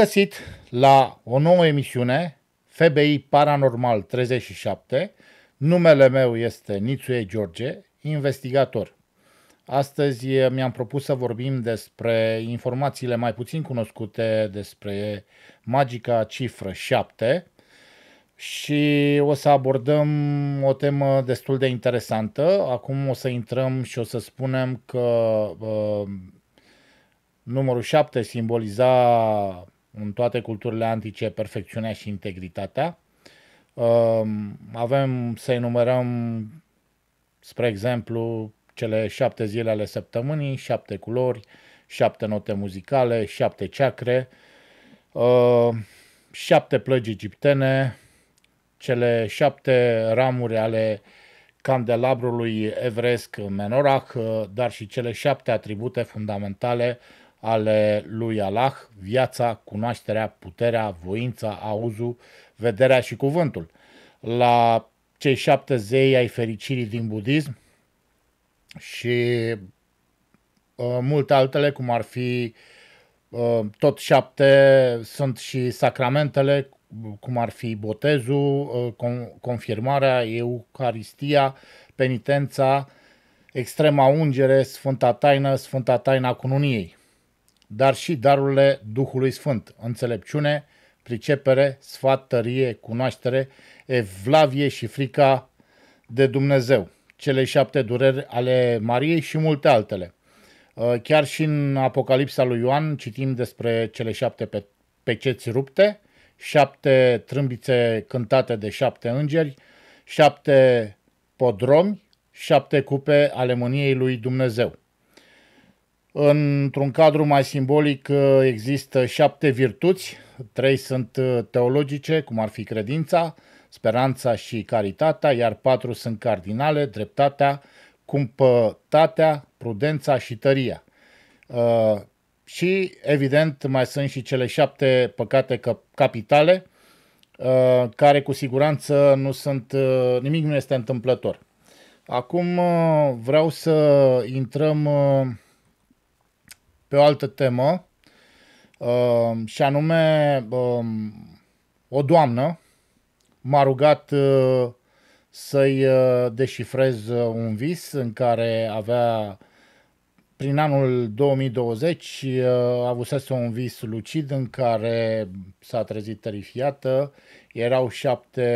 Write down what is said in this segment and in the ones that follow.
găsit la o nouă emisiune, FBI Paranormal 37. Numele meu este Nițuie George, investigator. Astăzi eh, mi-am propus să vorbim despre informațiile mai puțin cunoscute despre magica cifră 7 și o să abordăm o temă destul de interesantă. Acum o să intrăm și o să spunem că uh, numărul 7 simboliza în toate culturile antice, perfecțiunea și integritatea. Um, avem să enumerăm, spre exemplu, cele șapte zile ale săptămânii, șapte culori, șapte note muzicale, șapte ceacre, uh, șapte plăgi egiptene, cele șapte ramuri ale candelabrului evresc menorah, uh, dar și cele șapte atribute fundamentale uh, ale lui Allah, viața, cunoașterea, puterea, voința, auzul, vederea și cuvântul. La cei șapte zei ai fericirii din budism și uh, multe altele, cum ar fi uh, tot șapte sunt și sacramentele, cum ar fi botezul, uh, con- confirmarea, eucaristia, penitența, extrema ungere, sfânta taină, sfânta taina cununiei dar și darurile Duhului Sfânt, înțelepciune, pricepere, sfat, tărie, cunoaștere, evlavie și frica de Dumnezeu, cele șapte dureri ale Mariei și multe altele. Uh, chiar și în Apocalipsa lui Ioan citim despre cele șapte pe- peceți rupte, șapte trâmbițe cântate de șapte îngeri, șapte podromi, șapte cupe ale mâniei lui Dumnezeu. Într-un cadru mai simbolic uh, există șapte virtuți, trei sunt uh, teologice, cum ar fi credința, speranța și caritatea, iar patru sunt cardinale, dreptatea, cumpătatea, prudența și tăria. Uh, și, evident, mai sunt și cele șapte păcate capitale, care cu siguranță nu sunt, nimic nu este întâmplător. Acum vreau să intrăm pe o altă temă uh, și anume uh, o doamnă m-a rugat uh, să-i uh, deșifrez uh, un vis în care avea prin anul 2020 uh, avusese un vis lucid în care s-a trezit terifiată. Erau șapte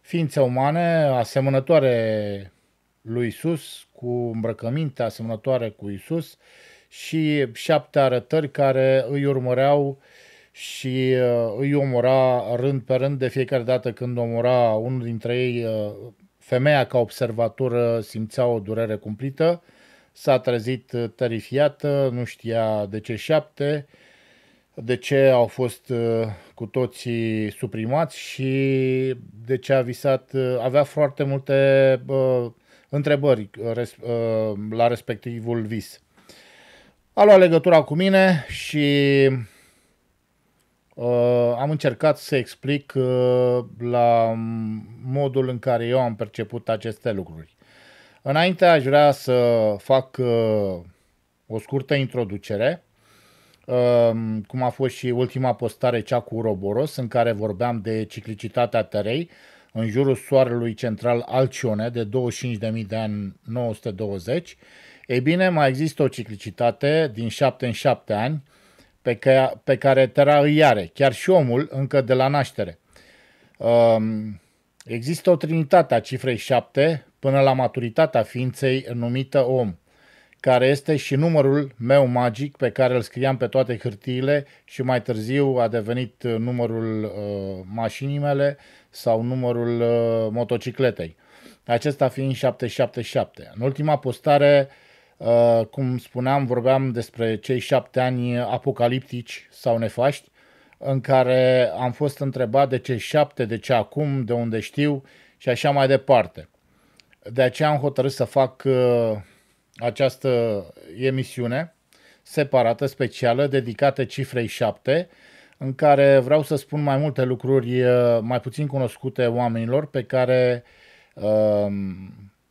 ființe umane asemănătoare lui Isus, cu îmbrăcăminte asemănătoare cu Isus și șapte arătări care îi urmăreau și uh, îi omora rând pe rând de fiecare dată când omora unul dintre ei, uh, femeia ca observator uh, simțea o durere cumplită, s-a trezit terifiată, nu știa de ce șapte, de ce au fost cu toții suprimați și de ce a visat, avea foarte multe întrebări la respectivul vis a luat legătura cu mine și uh, am încercat să explic uh, la modul în care eu am perceput aceste lucruri. Înainte aș vrea să fac uh, o scurtă introducere, uh, cum a fost și ultima postare cea cu Roboros, în care vorbeam de ciclicitatea Terei în jurul soarelui central Alcione de 25.000 de ani 920 ei bine, mai există o ciclicitate din 7 în 7 ani pe, că, pe care Terra îi are, chiar și omul, încă de la naștere. Um, există o trinitate a cifrei 7 până la maturitatea ființei numită om, care este și numărul meu magic pe care îl scriam pe toate hârtiile și mai târziu a devenit uh, numărul uh, mașinii mele sau numărul uh, motocicletei. Acesta fiind 777. În ultima postare uh, Uh, cum spuneam, vorbeam despre cei șapte ani apocaliptici sau nefaști, în care am fost întrebat de ce șapte, de ce acum, de unde știu și așa mai departe. De aceea am hotărât să fac uh, această emisiune separată, specială, dedicată cifrei 7, în care vreau să spun mai multe lucruri uh, mai puțin cunoscute oamenilor pe care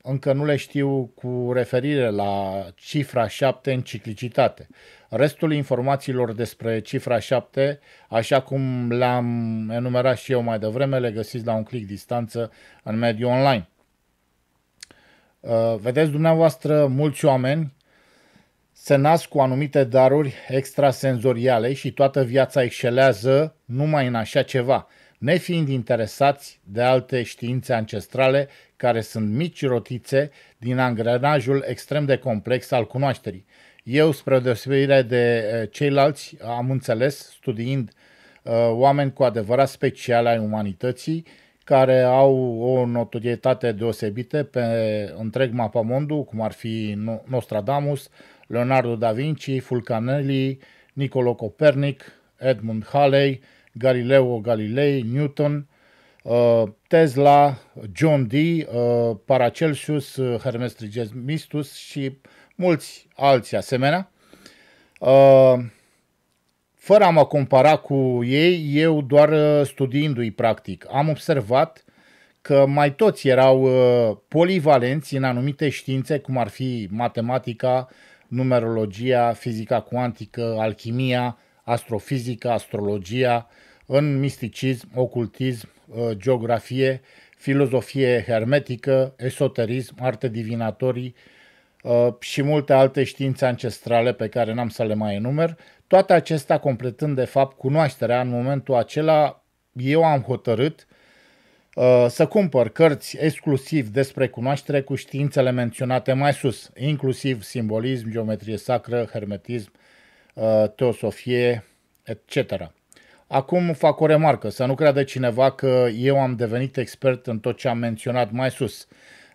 încă nu le știu cu referire la cifra 7 în ciclicitate. Restul informațiilor despre cifra 7, așa cum le-am enumerat și eu mai devreme, le găsiți la un click distanță în mediul online. Uh, vedeți dumneavoastră, mulți oameni se nasc cu anumite daruri extrasenzoriale și toată viața excelează numai în așa ceva, nefiind interesați de alte științe ancestrale care sunt mici rotițe din angrenajul extrem de complex al cunoașterii. Eu, spre deosebire de eh, ceilalți, am înțeles, studiind uh, oameni cu adevărat speciale ai umanității, care au o notorietate deosebită pe întreg mapamondul, cum ar fi Nostradamus, Leonardo da Vinci, Fulcanelli, Nicolo Copernic, Edmund Halley, Galileo Galilei, Newton, Uh, Tesla, John Dee, uh, Paracelsus, uh, Hermes Trismegistus și mulți alții asemenea. Fără a mă compara cu ei, eu doar studiindu-i practic, am observat că mai toți erau polivalenți în anumite științe, cum ar fi matematica, numerologia, fizica cuantică, alchimia, astrofizica, astrologia, în misticism, ocultism, Uh, geografie, filozofie hermetică, esoterism, arte divinatorii uh, și multe alte științe ancestrale pe care n-am să le mai enumer, toate acestea completând de fapt cunoașterea în momentul acela, eu am hotărât uh, să cumpăr cărți exclusiv despre cunoaștere cu științele menționate mai sus, inclusiv simbolism, geometrie sacră, hermetism, teosofie, etc. Acum fac o remarcă, să nu creadă cineva că eu am devenit expert în tot ce am menționat mai sus,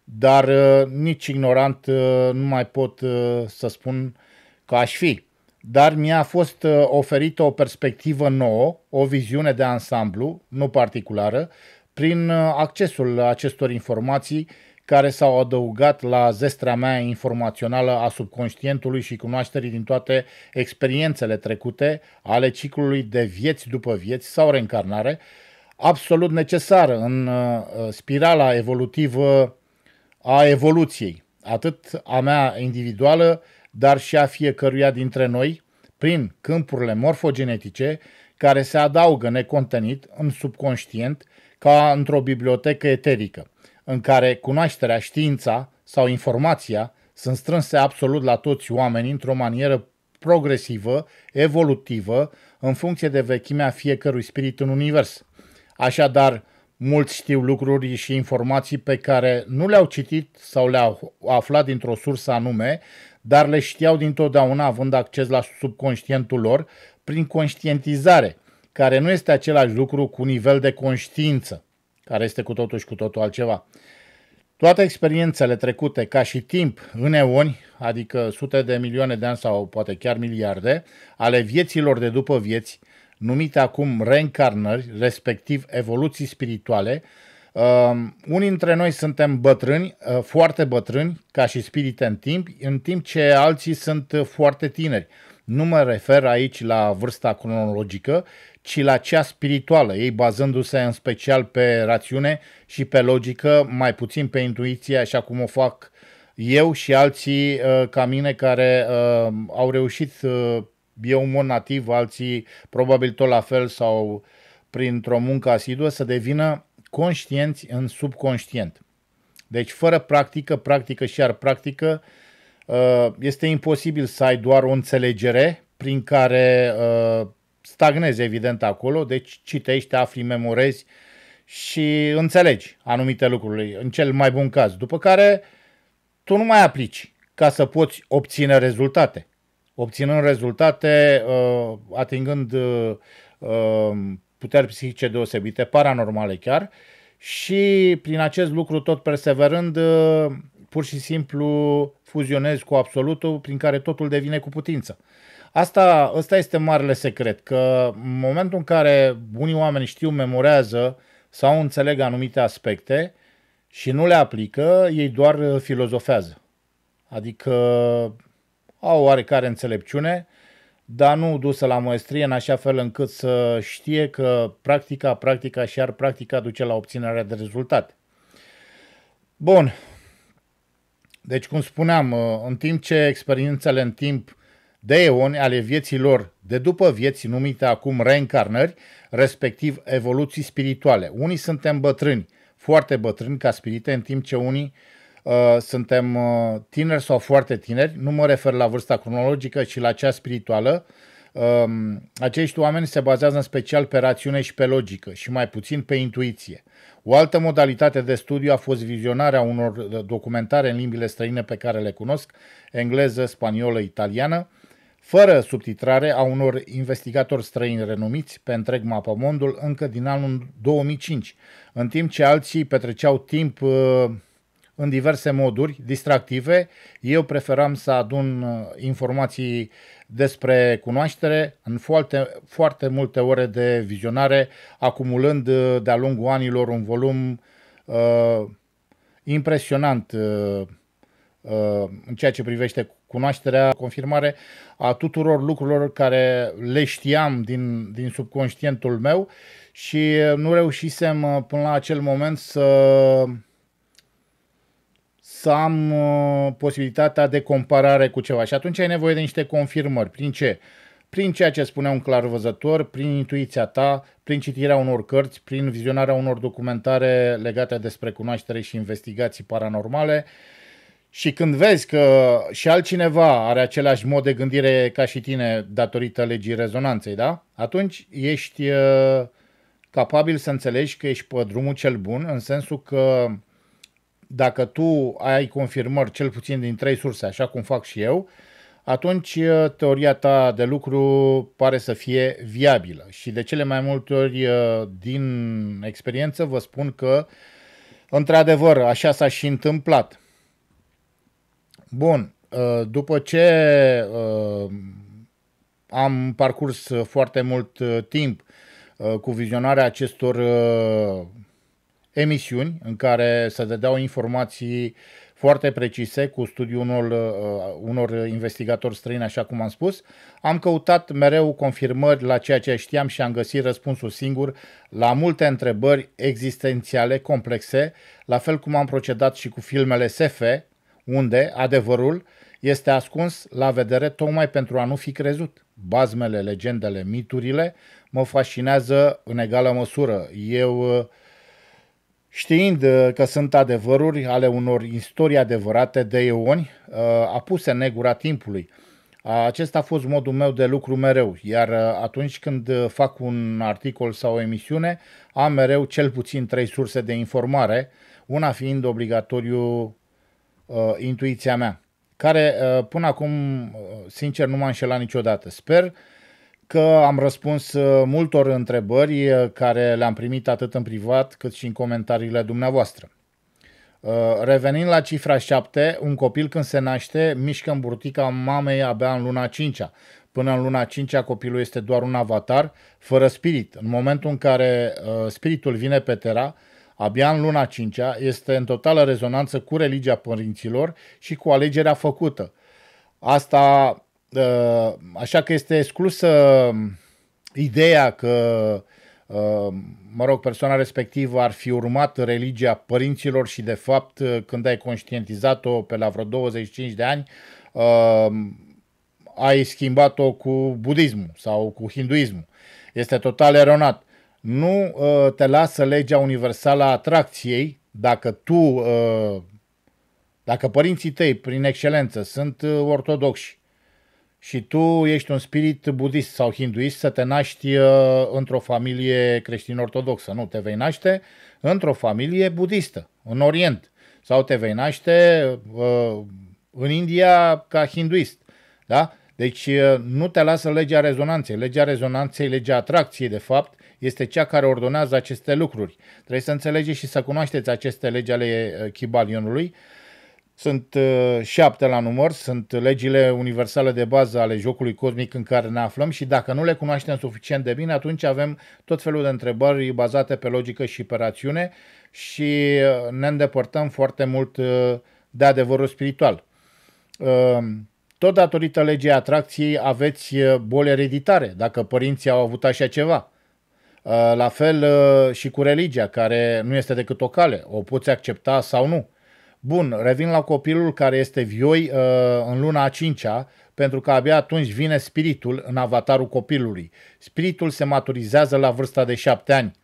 dar uh, nici ignorant uh, nu mai pot uh, să spun că aș fi. Dar mi-a fost oferită o perspectivă nouă, o viziune de ansamblu, nu particulară, prin accesul acestor informații care s-au adăugat la zestrea mea informațională a subconștientului și cunoașterii din toate experiențele trecute ale ciclului de vieți după vieți sau reîncarnare, absolut necesară în uh, spirala evolutivă a evoluției, atât a mea individuală, dar și a fiecăruia dintre noi, prin câmpurile morfogenetice care se adaugă necontenit în subconștient ca într-o bibliotecă eterică în care cunoașterea, știința sau informația sunt strânse absolut la toți oamenii într-o manieră progresivă, evolutivă, în funcție de vechimea fiecărui spirit în univers. Așadar, mulți știu lucruri și informații pe care nu le-au citit sau le-au aflat dintr-o sursă anume, dar le știau dintotdeauna având acces la subconștientul lor prin conștientizare, care nu este același lucru cu nivel de conștiință care este cu totul și cu totul altceva. Toate experiențele trecute ca și timp în eoni, adică sute de milioane de ani sau poate chiar miliarde, ale vieților de după vieți, numite acum reîncarnări, respectiv evoluții spirituale, Uh, unii dintre noi suntem bătrâni, uh, foarte bătrâni, ca și spirite în timp, în timp ce alții sunt foarte tineri. Nu mă refer aici la vârsta cronologică, ci la cea spirituală, ei bazându-se în special pe rațiune și pe logică, mai puțin pe intuiție, așa cum o fac eu și alții uh, ca mine care uh, au reușit uh, eu un mod nativ, alții probabil tot la fel sau printr-o muncă asiduă să devină conștienți în subconștient. Deci fără practică, practică și ar practică, este imposibil să ai doar o înțelegere prin care stagnezi evident acolo, deci citești, afli, memorezi și înțelegi anumite lucruri, în cel mai bun caz. După care tu nu mai aplici ca să poți obține rezultate. Obținând rezultate, uh, atingând uh, uh, puteri psihice deosebite, paranormale chiar, și prin acest lucru tot perseverând, pur și simplu fuzionezi cu absolutul prin care totul devine cu putință. Asta, asta este marele secret, că în momentul în care unii oameni știu, memorează sau înțeleg anumite aspecte și nu le aplică, ei doar uh, filozofează. Adică au oarecare înțelepciune, dar nu dusă la măestrie în așa fel încât să știe că practica, practica și ar practica duce la obținerea de rezultate. Bun. Deci, cum spuneam, uh, în timp ce experiențele în timp de eoni ale vieții lor de după vieți numite acum reîncarnări, respectiv evoluții spirituale. Unii suntem bătrâni, foarte bătrâni ca spirite, în timp ce unii uh, suntem uh, tineri sau foarte tineri, nu mă refer la vârsta cronologică, ci la cea spirituală, uh, acești oameni se bazează în special pe rațiune și pe logică și mai puțin pe intuiție. O altă modalitate de studiu a fost vizionarea unor documentare în limbile străine pe care le cunosc, engleză, spaniolă, italiană, uh, fără subtitrare a unor investigatori străini renumiți pe întreg mapamondul încă din anul 2005, în timp ce alții petreceau timp uh, în diverse moduri distractive, eu preferam să adun uh, informații despre cunoaștere în foarte, foarte multe ore de vizionare, acumulând uh, de-a lungul anilor un volum uh, impresionant uh, uh, în ceea ce privește cunoașterea, confirmare a tuturor lucrurilor care le știam din, din subconștientul meu și uh, nu reușisem uh, până la acel moment să să am uh, posibilitatea de comparare cu ceva. Și atunci ai nevoie de niște confirmări. Prin ce? Prin ceea ce spune un clarvăzător, prin intuiția ta, prin citirea unor cărți, prin vizionarea unor documentare legate despre cunoaștere și investigații paranormale, uh, și când vezi că și altcineva are același mod de gândire ca și tine datorită legii rezonanței, da? Atunci ești uh, capabil să înțelegi că ești pe drumul cel bun, în sensul că dacă tu ai confirmări cel puțin din trei surse, așa cum fac și eu, atunci uh, teoria ta de lucru pare să fie viabilă. Și de cele mai multe ori uh, din experiență vă spun că, într-adevăr, așa s-a și întâmplat. Bun, uh, după ce uh, am parcurs foarte mult uh, timp cu vizionarea acestor emisiuni în care se dădeau informații foarte precise cu studiul unor, unor investigatori străini, așa cum am spus. Am căutat mereu confirmări la ceea ce știam și am găsit răspunsul singur la multe întrebări existențiale complexe, la fel cum am procedat și cu filmele SF, unde adevărul este ascuns la vedere tocmai pentru a nu fi crezut. Bazmele, legendele, miturile mă fascinează în egală măsură. Eu, uh, știind uh, că sunt adevăruri ale unor istorii adevărate de eoni, uh, apuse negura timpului, acesta a fost modul meu de lucru mereu, iar atunci când fac un articol sau o emisiune, am mereu cel puțin trei surse de informare, una fiind obligatoriu uh, intuiția mea, care uh, până acum, uh, sincer, nu m-a înșelat niciodată. Sper că am răspuns uh, multor întrebări uh, care le-am primit atât în privat cât și în comentariile dumneavoastră. Uh, revenind la cifra 7, un copil când se naște mișcă în burtica mamei abia în luna 5-a. Până în luna 5 -a, copilul este doar un avatar, fără spirit. În momentul în care uh, spiritul vine pe tera, uh, Abia în luna 5 este în totală rezonanță cu religia părinților și cu alegerea făcută. Asta, uh, așa că este exclusă um, ideea că, um, mă rog, persoana respectivă ar fi urmat religia părinților și, de fapt, uh, când ai conștientizat-o pe la vreo 25 de ani, um, ai schimbat-o cu budismul sau cu hinduismul. Este total eronat nu uh, te lasă legea universală a atracției dacă tu, uh, dacă părinții tăi, prin excelență, sunt uh, ortodoxi și tu ești un spirit budist sau hinduist să te naști într-o familie creștin-ortodoxă. Nu, te vei naște într-o familie budistă, în Orient. Sau te vei naște în India ca hinduist. Da? Deci nu te lasă legea rezonanței. Legea rezonanței, legea atracției, de fapt, este cea care ordonează aceste lucruri. Trebuie să înțelegeți și să cunoașteți aceste legi ale eh, Chibalionului. Sunt eh, șapte la număr, sunt legile universale de bază ale jocului cosmic în care ne aflăm și dacă nu le cunoaștem suficient de bine, atunci avem tot felul de întrebări bazate pe logică și pe rațiune și eh, ne îndepărtăm foarte mult de adevărul spiritual. Ehm, tot datorită legii atracției aveți boli ereditare, dacă părinții au avut așa ceva. Uh, la fel uh, și cu religia, care nu este decât o cale, o poți accepta sau nu. Bun, revin la copilul care este vioi uh, în luna a cincea, pentru că abia atunci vine spiritul în avatarul copilului. Spiritul se maturizează la vârsta de șapte ani.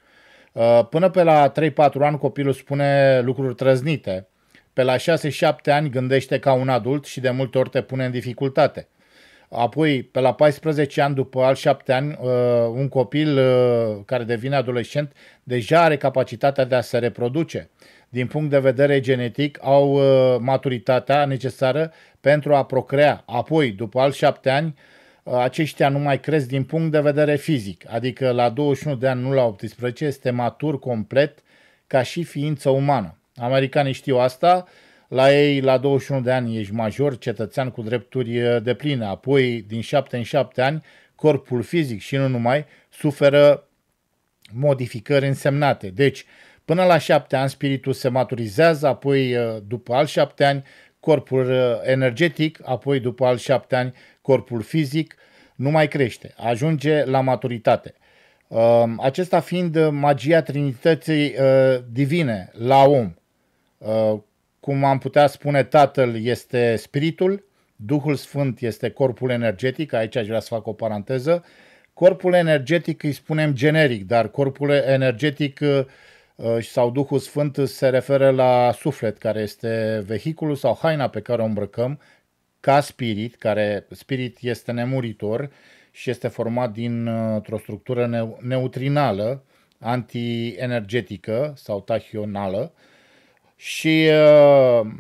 Până pe la 3-4 ani copilul spune lucruri trăznite. Pe la 6-7 ani gândește ca un adult și de multe ori te pune în dificultate. Apoi, pe la 14 ani, după al 7 ani, uh, un copil uh, care devine adolescent deja are capacitatea de a se reproduce. Din punct de vedere genetic, au uh, maturitatea necesară pentru a procrea. Apoi, după al 7 ani, aceștia nu mai cresc din punct de vedere fizic, adică la 21 de ani, nu la 18, este matur complet ca și ființă umană. Americanii știu asta, la ei, la 21 de ani, ești major, cetățean cu drepturi de pline. Apoi, din 7 în 7 ani, corpul fizic și nu numai, suferă modificări însemnate. Deci, până la 7 ani, spiritul se maturizează, apoi, după al 7 ani, corpul energetic, apoi, după al 7 ani, corpul fizic, nu mai crește, ajunge la maturitate. Acesta fiind magia Trinității divine la om, cum am putea spune, Tatăl este Spiritul, Duhul Sfânt este corpul energetic, aici aș vrea să fac o paranteză. Corpul energetic îi spunem generic, dar corpul energetic uh, uh, sau Duhul Sfânt se referă la suflet, care este vehiculul sau haina pe care o îmbrăcăm, ca spirit, care spirit este nemuritor și este format dintr-o uh, structură neutrinală, antienergetică sau tachională, uh, și uh, um,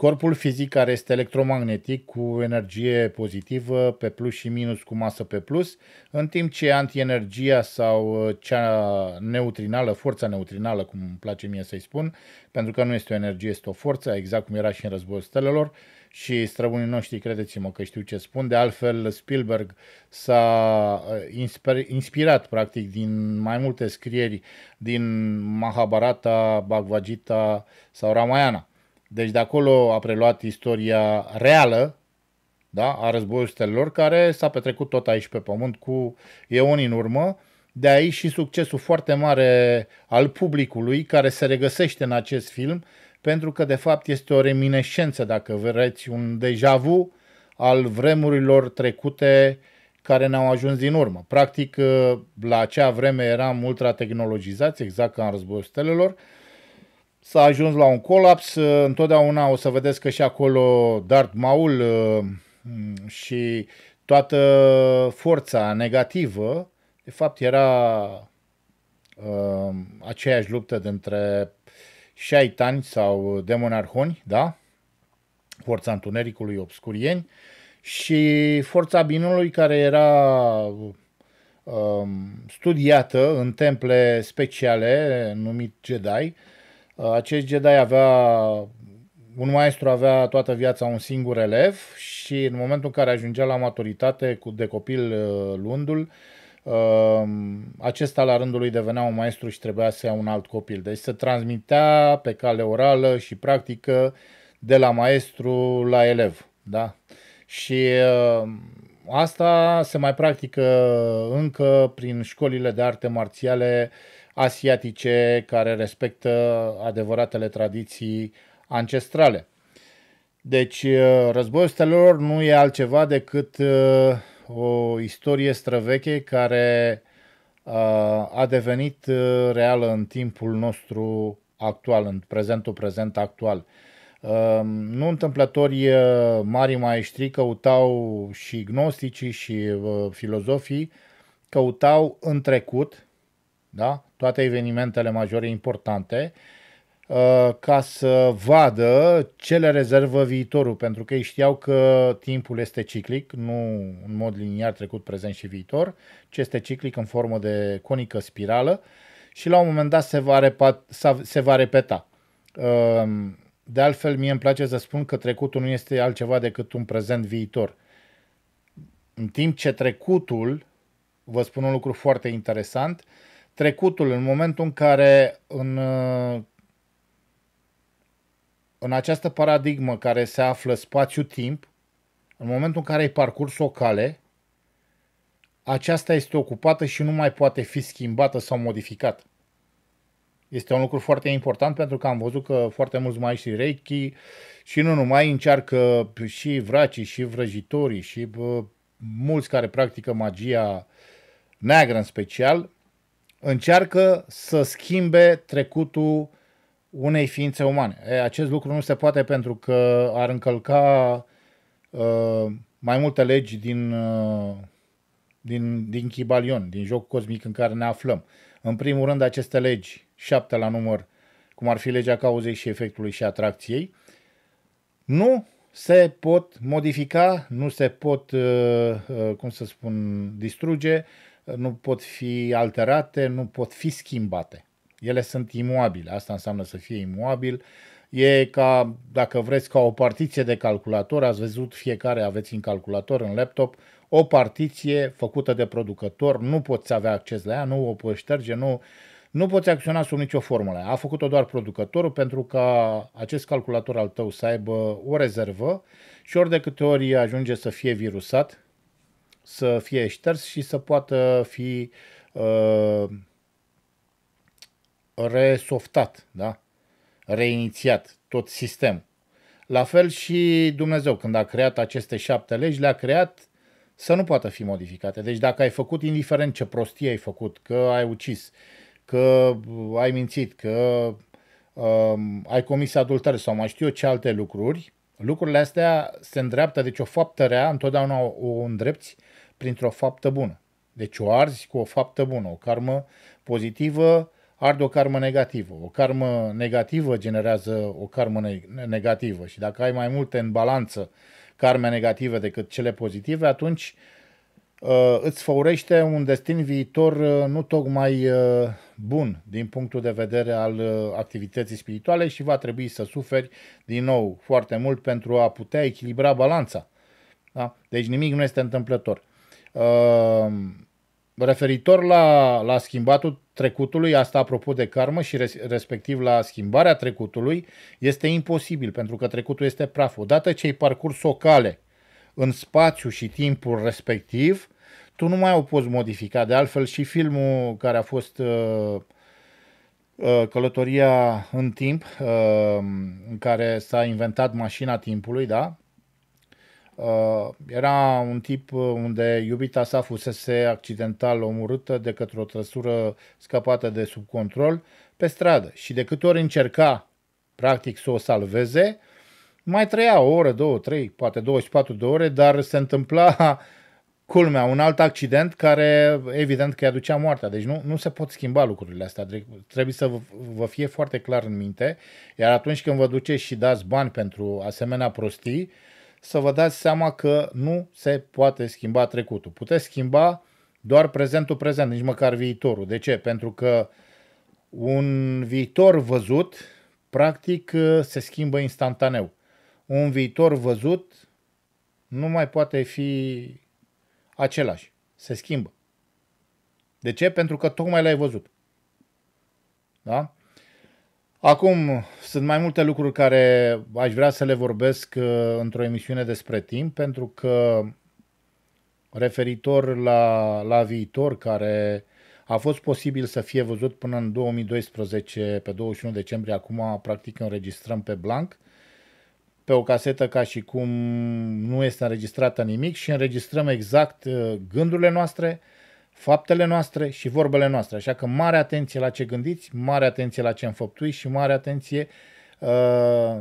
Corpul fizic care este electromagnetic cu energie pozitivă pe plus și minus cu masă pe plus, în timp ce antienergia sau uh, cea neutrinală, forța neutrinală, cum îmi place mie să-i spun, pentru că nu este o energie, este o forță, exact cum era și în războiul stelelor, și străbunii noștri, credeți-mă că știu ce spun, de altfel Spielberg s-a uh, inspirat practic din mai multe scrieri din Mahabharata, Bhagavad Gita sau Ramayana. Deci de acolo a preluat istoria reală da, a războiului stelelor, care s-a petrecut tot aici pe pământ cu eoni în urmă. De aici și succesul foarte mare al publicului care se regăsește în acest film, pentru că de fapt este o reminescență, dacă vreți, un deja vu al vremurilor trecute care ne-au ajuns din urmă. Practic, la acea vreme eram ultra-tehnologizați, exact ca în războiul stelelor, S-a ajuns la un colaps, uh, întotdeauna o să vedeți că și acolo Darth Maul uh, mm, și toată forța negativă, de fapt era uh, aceeași luptă dintre șaitani sau demonarhoni, da? Forța Întunericului Obscurieni și forța Binului care era um, studiată în temple speciale numit Jedi, uh, Uh, acest Jedi avea, un maestru avea toată viața un singur elev și în momentul în care ajungea la maturitate cu de copil uh, lundul, uh, acesta la rândul lui devenea un maestru și trebuia să ia un alt copil. Deci se transmitea pe cale orală și practică de la maestru la elev. Da? Și asta se mai practică încă prin școlile de arte marțiale uh, asiatice care respectă adevăratele tradiții ancestrale. Deci, uh, războiul stelelor nu e altceva decât uh, o istorie străveche care uh, a devenit reală în timpul nostru actual, în prezentul prezent actual. Nu întâmplători mari maestri căutau și gnosticii și filozofii căutau în trecut, da? toate evenimentele majore importante uh, ca să vadă ce le rezervă viitorul, pentru că ei știau că timpul este ciclic, nu în mod liniar trecut, prezent și viitor, ci este ciclic în formă de conică spirală și la un moment dat se va, repa, se va repeta. Uh, de altfel, mie îmi place să spun că trecutul nu este altceva decât un prezent viitor. În timp ce trecutul, vă spun un lucru foarte interesant, uh, trecutul, în momentul în care în, uh, în această paradigmă care se află spațiu-timp, în momentul în care ai parcurs o cale, aceasta este ocupată și nu mai poate fi schimbată sau modificată. Este un lucru foarte important pentru că am văzut că foarte mulți mai și Reiki și nu numai încearcă și vracii și vrăjitorii și bă, mulți care practică magia neagră în special, încearcă să schimbe trecutul unei ființe umane. E, acest lucru nu se poate pentru că ar încălca uh, mai multe legi din, uh, din, din Chibalion, din jocul cosmic în care ne aflăm. În primul rând, aceste legi, șapte la număr, cum ar fi legea cauzei și efectului și atracției, nu se pot modifica, nu se pot, uh, uh, cum să spun, distruge, uh, nu pot fi alterate, nu pot fi schimbate. Ele sunt imuabile, asta înseamnă să fie imuabil. E ca, dacă vreți, ca o partiție de calculator, ați văzut fiecare aveți în calculator, în laptop, o partiție făcută de producător, nu poți avea acces la ea, nu o poți șterge, nu, nu poți acționa sub nicio formulă. A făcut-o doar producătorul pentru ca acest calculator al tău să aibă o rezervă și ori de câte ori ajunge să fie virusat, să fie șters și să poată fi uh, resoftat, da? reinițiat tot sistemul. La fel și Dumnezeu, când a creat aceste șapte legi, le-a creat să nu poată fi modificate. Deci dacă ai făcut, indiferent ce prostie ai făcut, că ai ucis, că ai mințit, că um, ai comis adulter sau mai știu eu ce alte lucruri, lucrurile astea se îndreaptă, deci o faptă rea, întotdeauna o uh, printr-o faptă bună. Deci o arzi cu o faptă bună, o karmă pozitivă arde o karmă negativă. O karmă negativă generează o karmă negativă și dacă ai mai multe în balanță karme negative decât cele pozitive, atunci uh, îți făurește un destin viitor uh, nu tocmai uh, bun din punctul de vedere al uh, activității spirituale și va trebui să suferi din nou foarte mult pentru a putea echilibra balanța. Da? Deci nimic nu este întâmplător. Ehm, referitor la, la schimbatul trecutului, asta apropo de karmă și res, respectiv la schimbarea trecutului, este imposibil pentru că trecutul este praf. Odată ce ai parcurs o cale în spațiu și timpul respectiv, tu nu mai o poți modifica. De altfel și filmul care a fost uh, uh Călătoria în timp, uh, în care s-a inventat mașina timpului, da? Uh, era un tip unde iubita sa fusese accidental omorâtă de către o trăsură scăpată de sub control pe stradă și de câte ori încerca practic să o salveze, mai trăia o oră, două, trei, poate 24 de ore, dar se întâmpla culmea, un alt accident care evident că îi aducea moartea. Deci nu, nu se pot schimba lucrurile astea. Trebuie să vă, vă fie foarte clar în minte. Iar atunci când vă duceți și dați bani pentru asemenea prostii, uh, să vă dați seama că nu se poate schimba trecutul. Puteți schimba doar prezentul prezent, nici măcar viitorul. De ce? Pentru că un viitor văzut, practic, se schimbă instantaneu. Un viitor văzut nu mai poate fi același. Se schimbă. De ce? Pentru că tocmai l-ai văzut. Da? Acum, sunt mai multe lucruri care aș vrea să le vorbesc uh, într-o emisiune despre timp, pentru că referitor la, la viitor, care a fost posibil să fie văzut până în 2012, pe 21 decembrie, acum practic înregistrăm pe blank, pe o casetă ca și cum nu este înregistrată nimic și înregistrăm exact uh, gândurile noastre, faptele noastre și vorbele noastre. Așa că mare atenție la ce gândiți, mare atenție la ce înfăptuiți și mare atenție uh,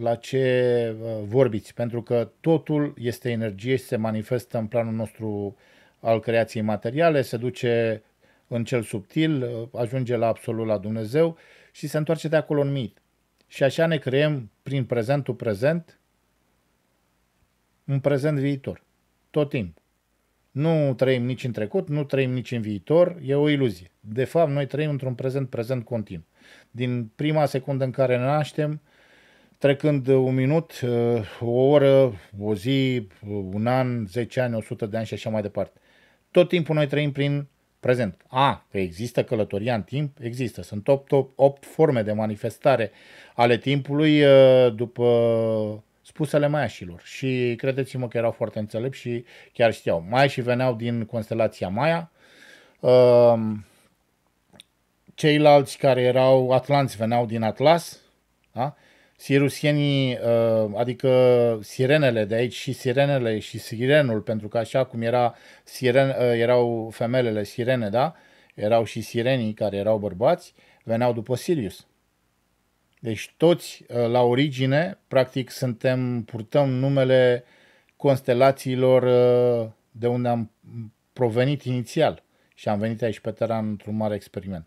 la ce uh, vorbiți, pentru că totul este energie și se manifestă în planul nostru al creației materiale, se duce în cel subtil, uh, ajunge la absolut la Dumnezeu și se întoarce de acolo în mit. Și așa ne creăm prin prezentul prezent un prezent viitor, tot timpul. Nu trăim nici în trecut, nu trăim nici în viitor, e o iluzie. De fapt, noi trăim într-un prezent, prezent continuu. Din prima secundă în care ne naștem, trecând un minut, uh, o oră, o zi, un an, 10 ani, 100 de ani și așa mai departe. Tot timpul noi trăim prin prezent. A, că există călătoria în timp? Există. Sunt 8, 8, 8 forme de manifestare ale timpului uh, după spusele maiașilor și credeți-mă că erau foarte înțelepți și chiar știau. Mai și veneau din constelația Maia, ehm, ceilalți care erau atlanți veneau din Atlas, da? sirusienii, ehm, adică sirenele de aici și sirenele și sirenul, pentru că așa cum era siren, ehm, erau femelele sirene, da? erau și sirenii care erau bărbați, veneau după Sirius. Deci toți uh, la origine, practic, suntem, purtăm numele constelațiilor uh, de unde am provenit inițial și am venit aici pe teren într-un mare experiment.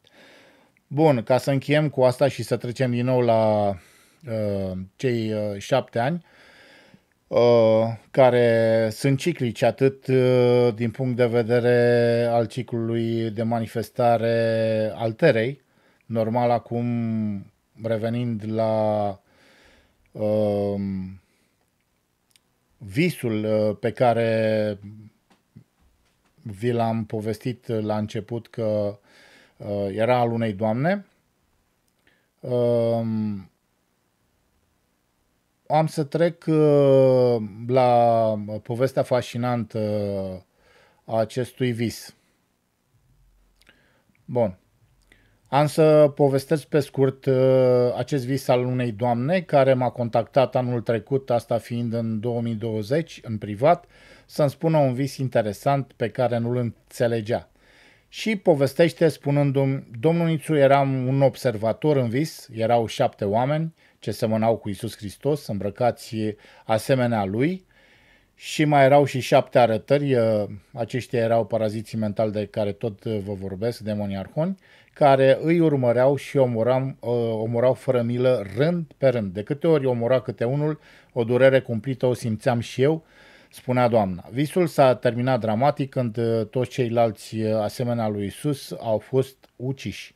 Bun, ca să încheiem cu asta și să trecem din nou la uh, cei uh, șapte ani, uh, care sunt ciclici atât uh, din punct de vedere al ciclului de manifestare al terei, normal acum revenind la um, uh, visul pe care vi l-am povestit la început că uh, era al unei doamne, uh, am să trec uh, la povestea fascinantă a acestui vis. Bun. Am să povestesc pe scurt uh, acest vis al unei doamne care m-a contactat anul trecut, asta fiind în 2020, în privat, să-mi spună un vis interesant pe care nu-l înțelegea. Și povestește spunându-mi, domnul Nițu, eram un observator în vis, erau șapte oameni ce semănau cu Isus Hristos, îmbrăcați asemenea lui, și mai erau și șapte arătări, uh, aceștia erau paraziții mentali de care tot uh, vă vorbesc, demonii arhoni, care îi urmăreau și omorau, ă, omorau fără milă rând pe rând. De câte ori omora câte unul, o durere cumplită o simțeam și eu, spunea doamna. Visul s-a terminat dramatic când ă, toți ceilalți ă, asemenea lui Isus au fost uciși.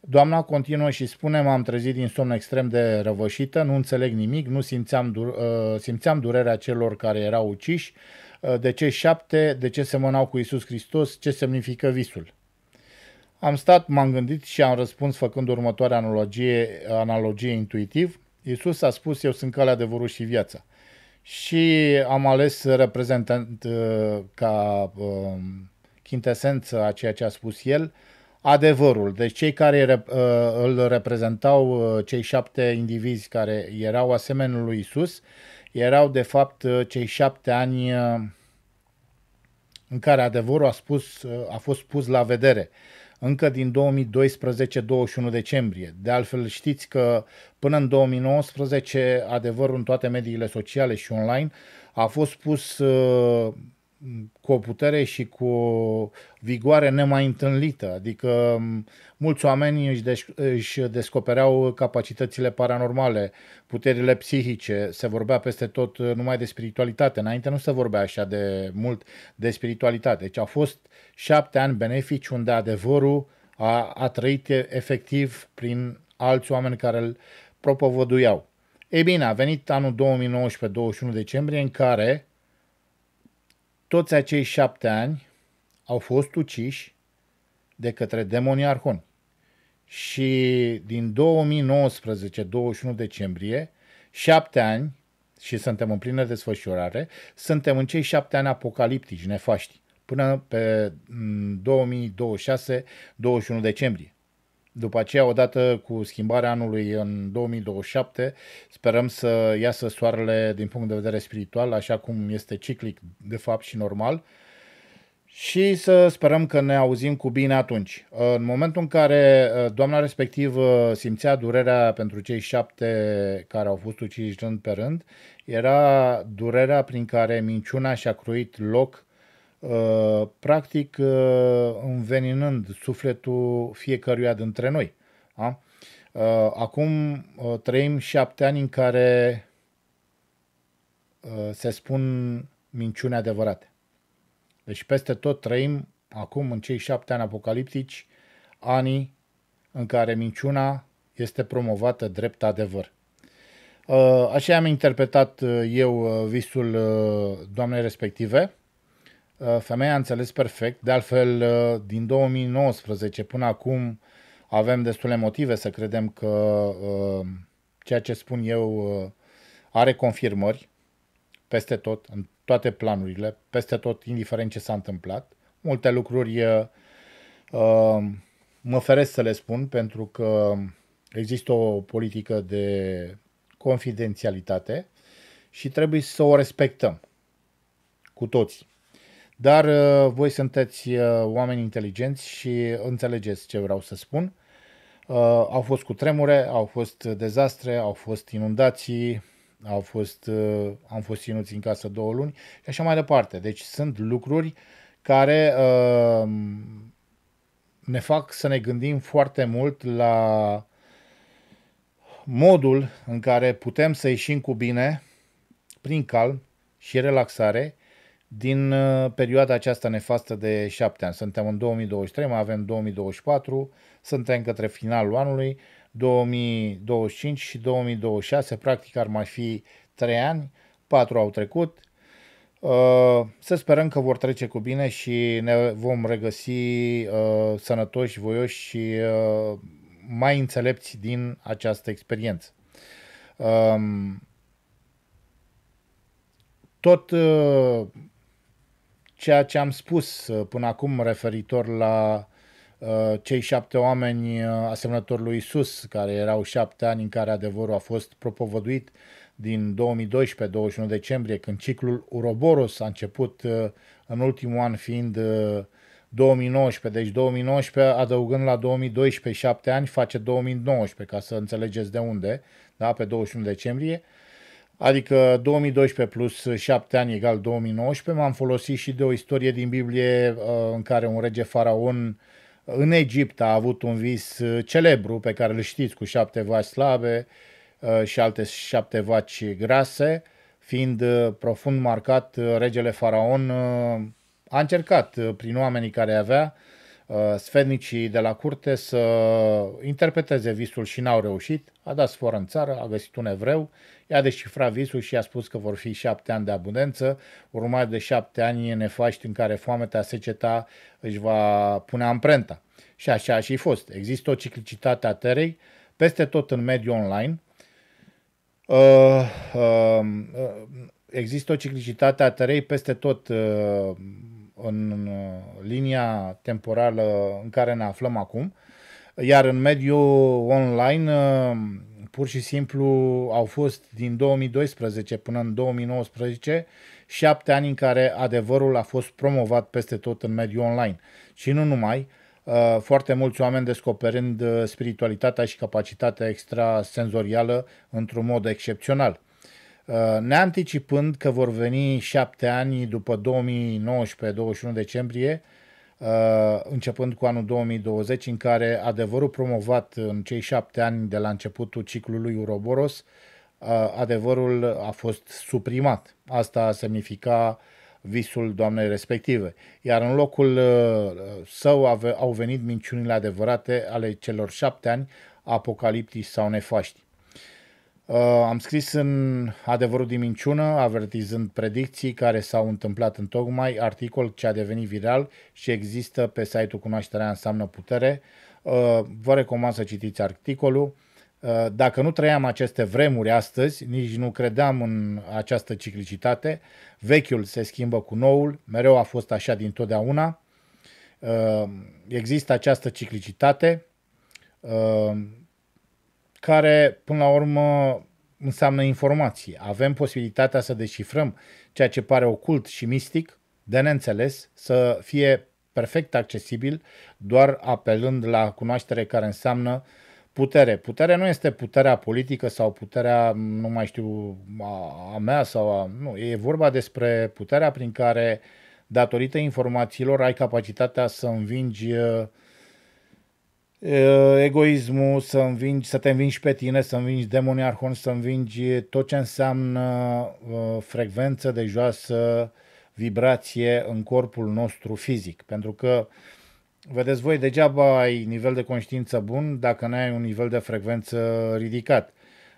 Doamna continuă și spune, m-am trezit din somn extrem de răvășită, nu înțeleg nimic, nu simțeam, dur- simțeam durerea celor care erau uciși, de ce șapte, de ce semănau cu Isus Hristos, ce semnifică visul. Am stat, m-am gândit și am răspuns făcând următoarea analogie, analogie intuitiv. Iisus a spus, eu sunt calea, adevărul și viața. Și am ales reprezentant uh, ca um, chintesență a ceea ce a spus el, adevărul. Deci cei care uh, îl reprezentau, uh, cei șapte indivizi care erau asemenea lui Iisus, erau de fapt cei șapte ani în care adevărul a, spus, a fost pus la vedere încă din 2012, 21 decembrie. De altfel știți că până în 2019 adevărul în toate mediile sociale și online a fost pus uh, cu o putere și cu o vigoare nemai întâlnită. Adică um, mulți oameni își, des- își descopereau capacitățile paranormale, puterile psihice, se vorbea peste tot uh, numai de spiritualitate. Înainte nu se vorbea așa de mult de spiritualitate. Deci a fost șapte ani benefici unde adevărul a, a trăit efectiv prin alți oameni care îl propovăduiau. Ei bine, a venit anul 2019, 21 decembrie, în care toți acei șapte ani au fost uciși de către demonii arhoni. Și din 2019, 21 decembrie, șapte ani, și suntem în plină desfășurare, suntem în cei șapte ani apocaliptici, nefaști până pe 2026, mm, 21 decembrie. După aceea, odată cu schimbarea anului în 2027, sperăm să iasă soarele din punct de vedere spiritual, așa cum este ciclic de fapt și normal, și să sperăm că ne auzim cu bine atunci. În momentul în care uh, doamna respectivă simțea durerea pentru cei șapte care au fost uciși rând pe rând, era durerea prin care minciuna și-a cruit loc Uh, practic uh, înveninând sufletul fiecăruia dintre noi. Da? Uh, acum trăim șapte ani în care se spun minciuni adevărate. Deci peste tot trăim acum în cei șapte ani apocaliptici anii în care minciuna este promovată drept adevăr. Așa am interpretat eu visul doamnei respective Uh, femeia a înțeles perfect, de altfel uh, din 2019 până acum avem destule motive să credem că uh, ceea ce spun eu are confirmări peste tot, în toate planurile, peste tot, indiferent ce s-a întâmplat. Multe lucruri mă feresc să le spun pentru că există o politică de confidențialitate și trebuie să o respectăm cu toții. Dar uh, voi sunteți uh, oameni inteligenți și înțelegeți ce vreau să spun. Uh, au fost cu tremure, au fost dezastre, au fost inundații, au fost, uh, am fost ținuți în casă două luni și așa mai departe. Deci sunt lucruri care uh, ne fac să ne gândim foarte mult la modul în care putem să ieșim cu bine, prin calm și relaxare din uh, perioada aceasta nefastă de șapte ani. Suntem în 2023, mai avem 2024, suntem către finalul anului, 2025 și 2026, practic ar mai fi trei ani, patru au trecut. Uh, să sperăm că vor trece cu bine și ne vom regăsi uh, sănătoși, voioși și mai înțelepți din această experiență. Um, tot ceea ce am spus uh, până acum referitor la uh, cei șapte oameni uh, asemănători lui Isus, care erau șapte ani în care adevărul a fost propovăduit din 2012-21 decembrie, când ciclul Uroboros a început în ultimul an fiind 2019, deci 2019 adăugând la 2012 șapte ani face 2019, ca să înțelegeți de unde, da, pe 21 decembrie adică 2012 plus 7 ani egal 2019, m-am folosit și de o istorie din Biblie uh, în care un rege faraon uh, în Egipt a avut un vis uh, celebru pe care îl știți cu șapte vaci slabe și alte șapte vaci grase, fiind profund marcat regele faraon a încercat prin oamenii care avea Uh, sfernicii de la curte să interpreteze visul și n-au reușit. A dat sforă în țară, a găsit un evreu, i-a descifrat visul și i-a spus că vor fi șapte ani de abundență, urmat de șapte ani nefaști în care foamea seceta își va pune amprenta. Și așa a și fost. Există o ciclicitate a terei peste tot în mediul online. Uh, uh, uh, există o ciclicitate a terei peste tot uh, în uh, linia temporală în care ne aflăm acum, iar în mediul online uh, pur și simplu au fost din 2012 până în 2019 șapte ani în care adevărul a fost promovat peste tot în mediul online. Și nu numai, uh, foarte mulți oameni descoperind spiritualitatea și capacitatea extrasenzorială într-un mod excepțional. Uh, neanticipând că vor veni șapte ani după 2019-21 decembrie, uh, începând cu anul 2020, în care adevărul promovat în cei șapte ani de la începutul ciclului Uroboros, uh, adevărul a fost suprimat. Asta semnifica visul doamnei respective. Iar în locul său au venit minciunile adevărate ale celor șapte ani apocaliptici sau nefaști. Uh, am scris în adevărul din minciună, avertizând predicții care s-au întâmplat în tocmai, articol ce a devenit viral și există pe site-ul Cunoașterea înseamnă putere. Uh, vă recomand să citiți articolul. Uh, dacă nu trăiam aceste vremuri astăzi, nici nu credeam în această ciclicitate, vechiul se schimbă cu noul, mereu a fost așa din totdeauna. Uh, există această ciclicitate uh, care până la urmă înseamnă informații. Avem posibilitatea să deșifrăm ceea ce pare ocult și mistic, de neînțeles, să fie perfect accesibil doar apelând la cunoaștere care înseamnă putere. Puterea nu este puterea politică sau puterea, nu mai știu, a, a mea sau a... Nu, e vorba despre puterea prin care, datorită informațiilor, ai capacitatea să învingi uh, Ă, egoismul, să, învingi, să te învingi pe tine, să învingi demonii arhon, să învingi tot ce înseamnă ă, frecvență de joasă, vibrație în corpul nostru fizic. Pentru că, vedeți voi, degeaba ai nivel de conștiință bun dacă nu ai un nivel de frecvență ridicat.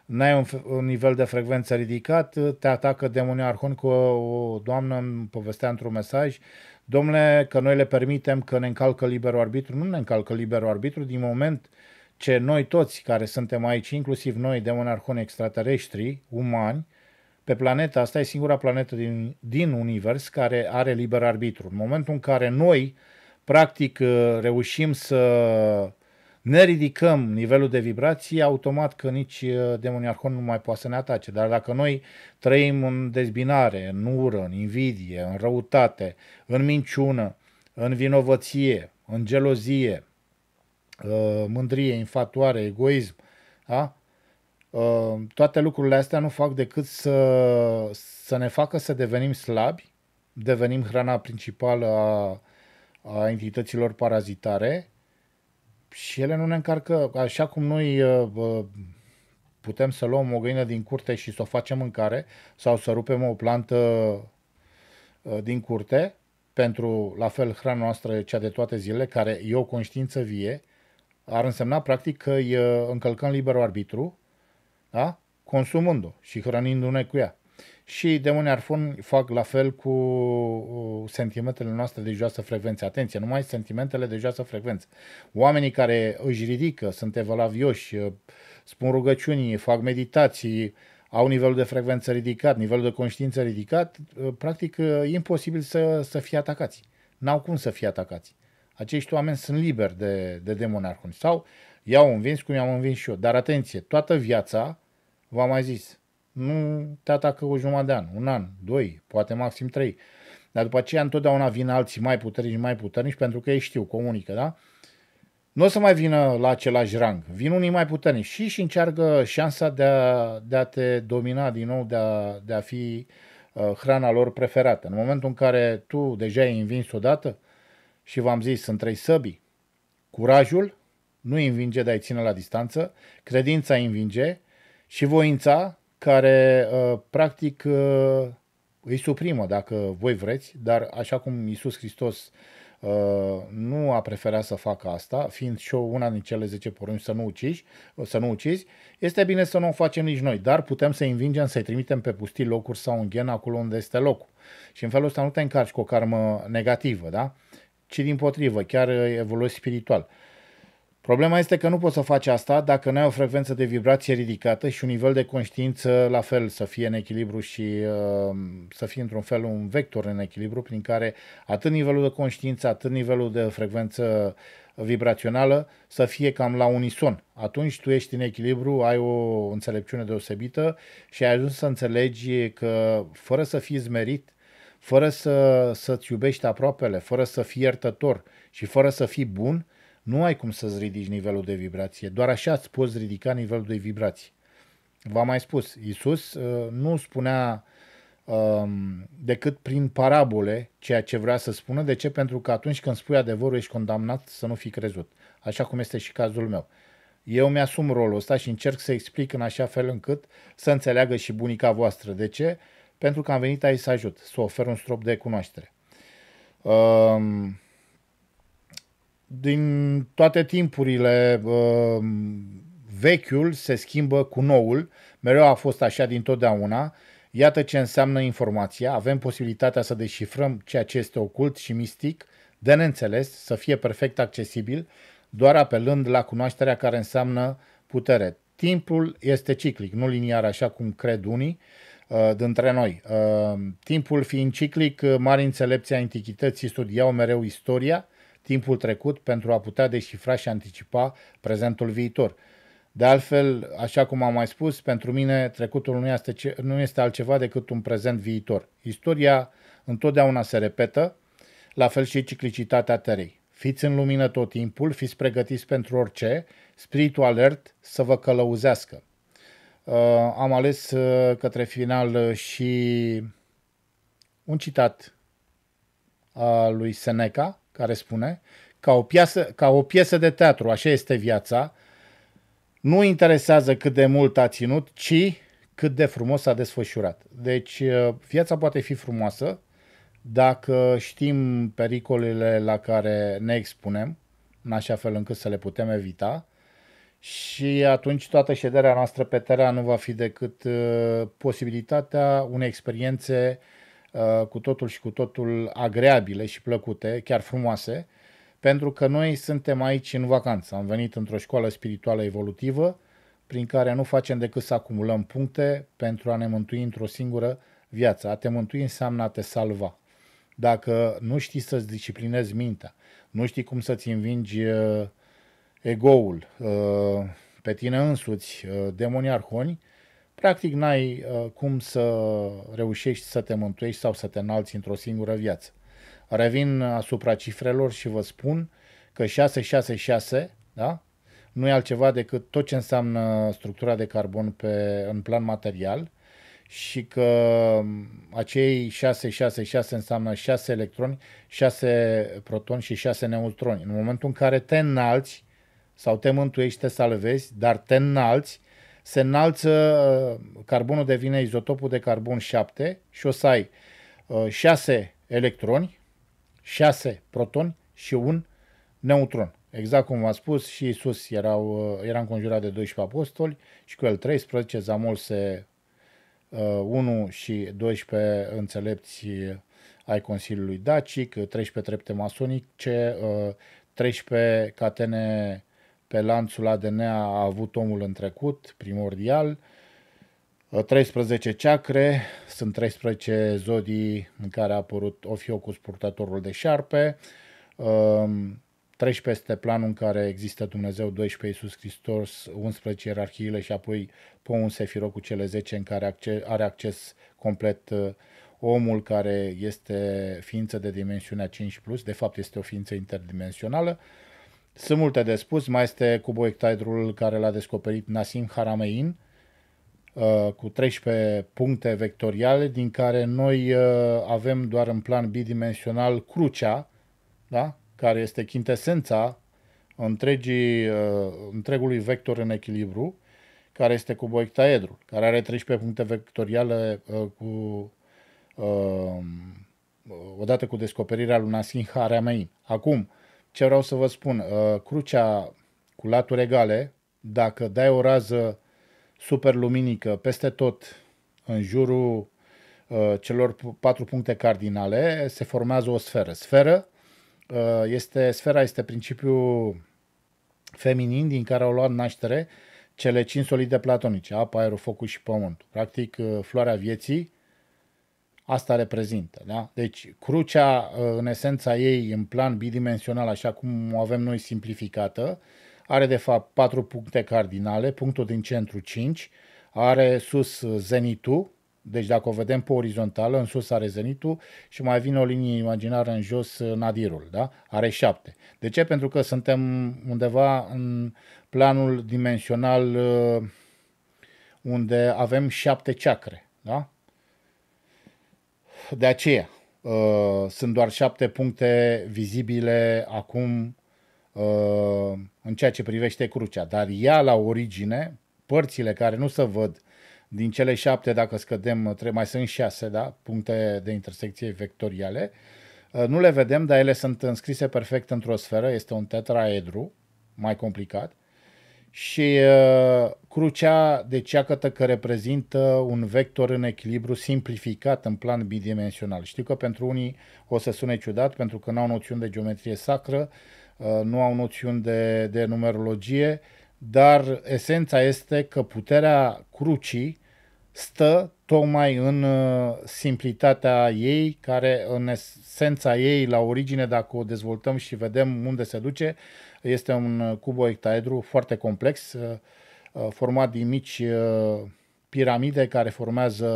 N-ai un, un nivel de frecvență ridicat, te atacă demonii arhon, Cu o, o doamnă îmi povestea într-un mesaj, uh, domnule, că noi le permitem că ne încalcă liberul arbitru. Nu ne încalcă liberul arbitru din moment ce noi toți care suntem aici, inclusiv noi, de extraterestri, umani, pe planeta asta e singura planetă din, din univers care are liber arbitru. În momentul în care noi, practic, reușim să ne ridicăm nivelul de vibrație, automat că nici uh, demoniarhon nu mai poate să ne atace. Dar dacă noi trăim în dezbinare, în ură, în invidie, în răutate, în minciună, în vinovăție, în gelozie, uh, mândrie, infatuare, egoism, da? Uh, toate lucrurile astea nu fac decât să, să ne facă să devenim slabi, devenim hrana principală a, a entităților parazitare și ele nu ne încarcă, așa cum noi uh, uh, putem să luăm o găină din curte și să o facem mâncare sau să rupem o plantă uh, din curte pentru, la fel, hrana noastră, cea de toate zilele, care e o conștiință vie, ar însemna, practic, că îi încălcăm liberul arbitru, da? consumând-o și hrănindu-ne cu ea și de unii ar fun fac la fel cu uh, sentimentele noastre de joasă frecvență. Atenție, numai sentimentele de joasă frecvență. Oamenii care își ridică, sunt evlavioși, uh, spun rugăciuni, fac meditații, au nivelul de frecvență ridicat, nivelul de conștiință ridicat, uh, practic e imposibil să, să fie atacați. N-au cum să fie atacați. Acești oameni sunt liberi de, de demoni arhuni. sau i-au învins cum i-am învins și eu. Dar atenție, toată viața, v-am mai zis, nu te atacă o jumătate de an, un an, doi, poate maxim trei. Dar după aceea întotdeauna vin alții mai puternici, mai puternici, pentru că ei știu, comunică, da? Nu o să mai vină la același rang. Vin unii mai puternici și și încearcă șansa de a, de a te domina din nou, de a, de a fi uh, hrana lor preferată. În momentul în care tu deja ai învins odată și v-am zis, sunt trei săbi, curajul nu învinge, dar ține la distanță, credința învinge și voința care uh, practic uh, îi suprimă dacă voi vreți, dar așa cum Iisus Hristos uh, nu a preferat să facă asta, fiind și una din cele 10 porunci să nu ucizi, să nu ucizi, este bine să nu o facem nici noi, dar putem să învingem, să-i trimitem pe pustii locuri sau în ghen acolo unde este locul. Și în felul ăsta nu te încarci cu o karmă negativă, da? ci din potrivă, chiar evoluezi spiritual. Uh, Problema este că nu poți să faci asta dacă nu ai o frecvență de vibrație ridicată și un nivel de conștiință la fel, să fie în echilibru și uh, să fie într-un fel un vector în echilibru prin care atât nivelul de conștiință, atât nivelul de frecvență vibrațională să fie cam la unison. Atunci tu ești în echilibru, ai o înțelepciune deosebită și ai ajuns să înțelegi că fără să fii zmerit, fără să, să-ți iubești aproapele, fără să fii iertător și fără să fii bun, nu ai cum să-ți ridici nivelul de vibrație, doar așa îți poți ridica nivelul de vibrație. V-am mai spus, uh, nu spunea um, decât prin parabole ceea ce vrea să spună. De ce? Pentru că atunci când spui adevărul ești condamnat să nu fi crezut, așa cum este și cazul meu. Eu mi-asum rolul ăsta și încerc să explic în așa fel încât să înțeleagă și bunica voastră. De ce? Pentru că am venit aici să ajut, să ofer un strop de cunoaștere. Um, din toate timpurile uh, vechiul se schimbă cu noul, mereu a fost așa din totdeauna. Iată ce înseamnă informația, avem posibilitatea să deșifrăm ceea ce este ocult și mistic, de neînțeles, să fie perfect accesibil, doar apelând la cunoașterea care înseamnă putere. Timpul este ciclic, nu liniar așa cum cred unii uh, dintre noi. Uh, timpul fiind ciclic, mari înțelepții antichității studiau mereu istoria, timpul trecut pentru a putea deșifra și anticipa prezentul viitor. De altfel, așa cum am mai spus, pentru mine trecutul nu este, ce, nu este altceva decât un prezent viitor. Istoria întotdeauna se repetă, la fel și ciclicitatea terei. Fiți în lumină tot timpul, fiți pregătiți pentru orice, spiritul alert să vă călăuzească. Uh, am ales uh, către final uh, și un citat al uh, lui Seneca, care spune, ca o, piesă, ca o piesă de teatru, așa este viața, nu interesează cât de mult a ținut, ci cât de frumos a desfășurat. Deci uh, viața poate fi frumoasă dacă știm pericolele la care ne expunem, în așa fel încât să le putem evita, și atunci toată șederea noastră pe teren nu va fi decât uh, posibilitatea unei experiențe uh, Uh, cu totul și cu totul agreabile și plăcute, chiar frumoase, pentru că noi suntem aici în vacanță. Am venit într-o școală spirituală evolutivă, prin care nu facem decât să acumulăm puncte pentru a ne mântui într-o singură viață. A te mântui înseamnă a te salva. Dacă nu știi să-ți disciplinezi mintea, nu știi cum să-ți învingi uh, egoul uh, pe tine însuți, demonii arhoni, Practic n-ai uh, cum să reușești să te mântuiești sau să te înalți într-o singură viață. Revin asupra cifrelor și vă spun că 666, da? Nu e altceva decât tot ce înseamnă structura de carbon pe, în plan material și că um, acei 666 înseamnă 6 electroni, 6 protoni și 6 neutroni. În momentul în care te înalți sau te mântuiești, te salvezi, dar te înalți, uh, se înalță, uh, carbonul devine izotopul de carbon 7 și o să ai 6 uh, electroni, 6 protoni și un neutron. Exact cum v-am spus, și Isus erau, uh, era înconjurat de 12 apostoli și cu el 13, Zamol se 1 și 12 înțelepți ai Consiliului Dacic, 13 trepte masonice, 13 catene pe lanțul ADN a avut omul în trecut, primordial. 13 ă, ceacre, sunt 13 zodii în care a apărut Ofiocus, purtătorul de șarpe. 13 ă, este planul în care există Dumnezeu, 12 Iisus Hristos, 11 ierarhiile și apoi Pomul Sefiro cu cele 10 în care are acces complet ă, omul care este ființă de dimensiunea 5+, plus, de fapt este o ființă interdimensională. Uh, sunt multe de spus, mai este cuboectaedrul care l-a descoperit Nasim Haramein uh, cu 13 puncte vectoriale, din care noi uh, avem doar în plan bidimensional crucea, da? care este chintesența întregii, uh, întregului vector în echilibru, care este cuboectaedrul, care are 13 puncte vectoriale cu odată cu descoperirea lui Nasim Haramein. Acum, ce vreau să vă spun, uh, crucea cu laturi egale, dacă dai o rază super luminică peste tot în jurul uh, celor patru puncte cardinale, se formează o sferă. Sferă uh, este, sfera este principiul feminin din care au luat naștere cele cinci solide platonice, apa, aerul, focul și pământul. Practic, floarea vieții asta reprezintă. Da? Deci crucea, uh, în esența ei, în plan bidimensional, așa cum o avem noi simplificată, are de fapt patru puncte cardinale, punctul din centru 5, are sus uh, zenitul, deci dacă o vedem pe orizontală, în sus are zenitul și mai vine o linie imaginară în jos, uh, nadirul, da? Are 7. De ce? Pentru că suntem undeva în planul dimensional unde avem șapte ceacre, da? De aceea, uh, sunt doar șapte puncte vizibile acum uh, în ceea ce privește crucea, dar ea la origine, părțile care nu se văd din cele șapte, dacă scădem, mai sunt șase da? puncte de intersecție vectoriale, uh, nu le vedem, dar ele sunt înscrise perfect într-o sferă, este un tetraedru, mai complicat, și uh, crucea de ceacătă că reprezintă un vector în echilibru simplificat în plan bidimensional. Știu că pentru unii o să sune ciudat pentru că nu au noțiuni de geometrie sacră, uh, nu au noțiuni de, de numerologie, dar esența este că puterea crucii stă tocmai în uh, simplitatea ei, care în esența ei, la origine, dacă o dezvoltăm și vedem unde se duce, este un uh, cuboectaedru foarte complex, uh, uh, format din mici piramide care formează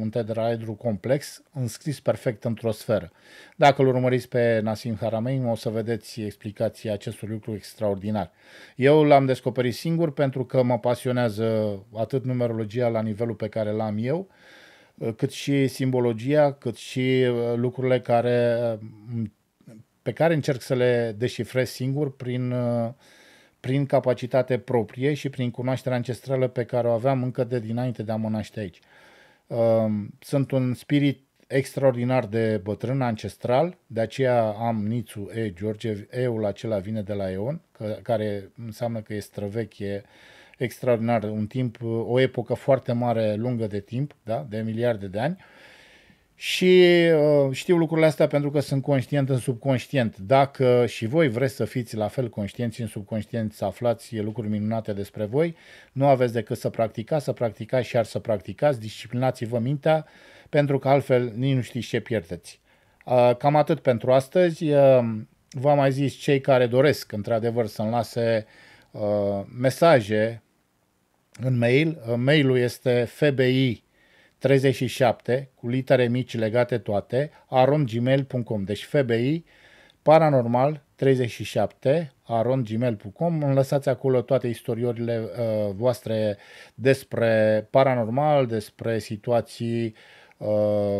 un tetraedru complex, înscris perfect într-o sferă. Dacă îl urmăriți pe Nasim Haramein, o să vedeți explicația acestui lucru extraordinar. Eu l-am descoperit singur pentru că mă pasionează atât numerologia la nivelul pe care l-am eu, cât și simbologia, cât și lucrurile care pe care încerc să le deșifrez singur prin, uh, prin capacitate proprie și prin cunoașterea ancestrală pe care o aveam încă de dinainte de a mă naște aici. Um, sunt un spirit extraordinar de bătrân ancestral, de aceea am Nițu E. George, E-ul acela vine de la Eon, care înseamnă că e străvechi, e extraordinar, un timp, o epocă foarte mare, lungă de timp, da? de miliarde de ani. Uh, și uh, știu lucrurile astea pentru că sunt conștient în subconștient. Dacă și voi vreți să fiți la fel conștienți în subconștient, să aflați lucruri minunate despre voi, nu aveți decât să practicați, să practicați și ar să practicați, disciplinați-vă mintea, pentru că altfel nici nu știți ce pierdeți. Uh, cam atât pentru astăzi. Uh, v-am mai zis cei care doresc, într-adevăr, să-mi lase uh, mesaje în mail. Uh, mailul este fbi 37, cu litere mici legate toate, arongmail.com Deci FBI, paranormal, 37, arongmail.com Îmi lăsați acolo toate istoriorile uh, voastre despre paranormal, despre situații uh,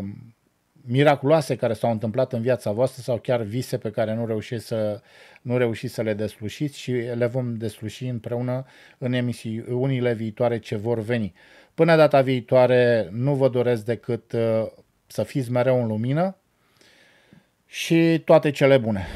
miraculoase care s-au întâmplat în viața voastră sau chiar vise pe care nu reușiți să, nu reușiți să le deslușiți și le vom desluși împreună în emisiunile viitoare ce vor veni. Până data viitoare, nu vă doresc decât uh, să fiți mereu în lumină și toate cele bune!